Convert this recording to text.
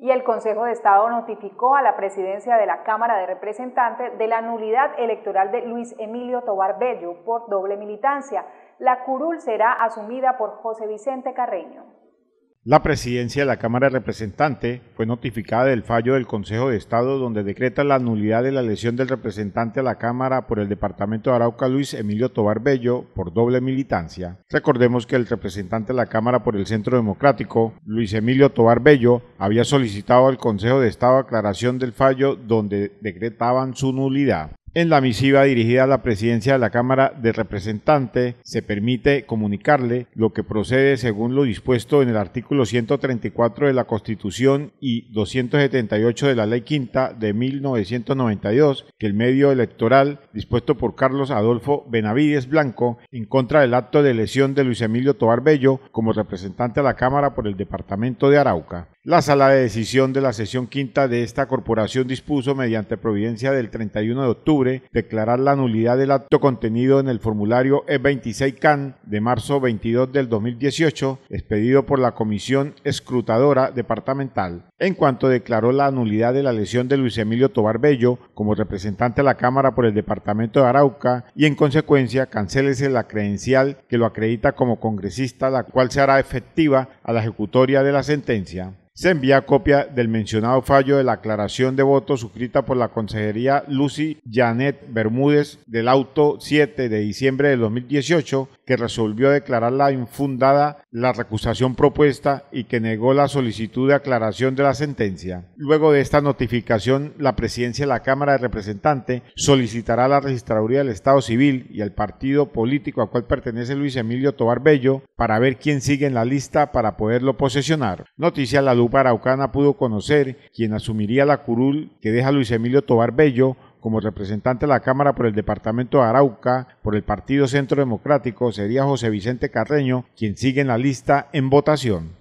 y el Consejo de Estado notificó a la presidencia de la Cámara de Representantes de la nulidad electoral de Luis Emilio Tobar Bello por doble militancia. La curul será asumida por José Vicente Carreño. La presidencia de la Cámara de Representantes fue notificada del fallo del Consejo de Estado donde decreta la nulidad de la elección del representante a la Cámara por el Departamento de Arauca Luis Emilio Tobar Bello por doble militancia. Recordemos que el representante de la Cámara por el Centro Democrático, Luis Emilio Tobar Bello, había solicitado al Consejo de Estado aclaración del fallo donde decretaban su nulidad. En la misiva dirigida a la presidencia de la Cámara de Representantes se permite comunicarle lo que procede según lo dispuesto en el artículo 134 de la Constitución y 278 de la Ley Quinta de 1992 que el medio electoral dispuesto por Carlos Adolfo Benavides Blanco en contra del acto de elección de Luis Emilio Tobar Bello como representante a la Cámara por el Departamento de Arauca. La sala de decisión de la sesión quinta de esta corporación dispuso, mediante providencia del 31 de octubre, declarar la nulidad del acto contenido en el formulario E26CAN de marzo 22 del 2018, expedido por la Comisión Escrutadora Departamental, en cuanto declaró la nulidad de la lesión de Luis Emilio Tobar Bello como representante de la Cámara por el Departamento de Arauca y en consecuencia cancélese la credencial que lo acredita como congresista, la cual se hará efectiva a la ejecutoria de la sentencia se envía copia del mencionado fallo de la aclaración de votos suscrita por la Consejería Lucy Janet Bermúdez del auto 7 de diciembre de 2018 que resolvió la infundada la recusación propuesta y que negó la solicitud de aclaración de la sentencia. Luego de esta notificación, la presidencia de la Cámara de Representantes solicitará a la Registraduría del Estado Civil y al partido político al cual pertenece Luis Emilio Tobar Bello para ver quién sigue en la lista para poderlo posesionar. Noticia la Lupa Araucana pudo conocer quien asumiría la curul que deja Luis Emilio Tobar Bello como representante de la Cámara por el Departamento de Arauca por el Partido Centro Democrático sería José Vicente Carreño, quien sigue en la lista en votación.